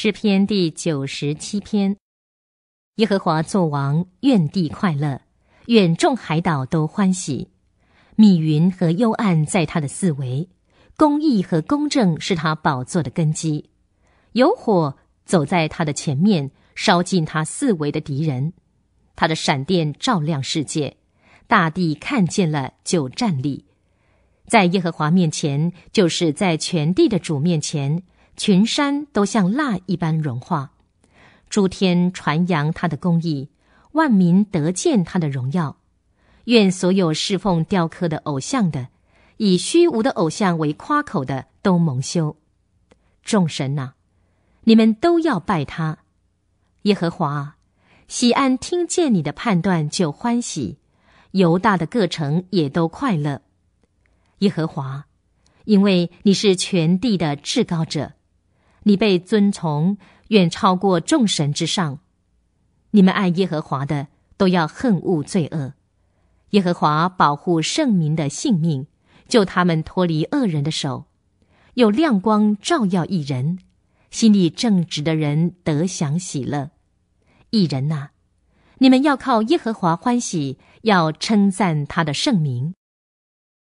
诗篇第九十七篇：耶和华作王，愿地快乐，愿众海岛都欢喜。密云和幽暗在他的四围，公义和公正是他宝座的根基。有火走在他的前面，烧尽他四围的敌人。他的闪电照亮世界，大地看见了就站立。在耶和华面前，就是在全地的主面前。群山都像蜡一般融化，诸天传扬他的公义，万民得见他的荣耀。愿所有侍奉雕刻的偶像的，以虚无的偶像为夸口的，都蒙羞。众神呐，你们都要拜他。耶和华，喜安听见你的判断就欢喜，犹大的各城也都快乐。耶和华，因为你是全地的至高者。你被尊崇，远超过众神之上。你们爱耶和华的，都要恨恶罪恶。耶和华保护圣民的性命，救他们脱离恶人的手。有亮光照耀一人，心里正直的人得享喜乐。一人呐，你们要靠耶和华欢喜，要称赞他的圣名。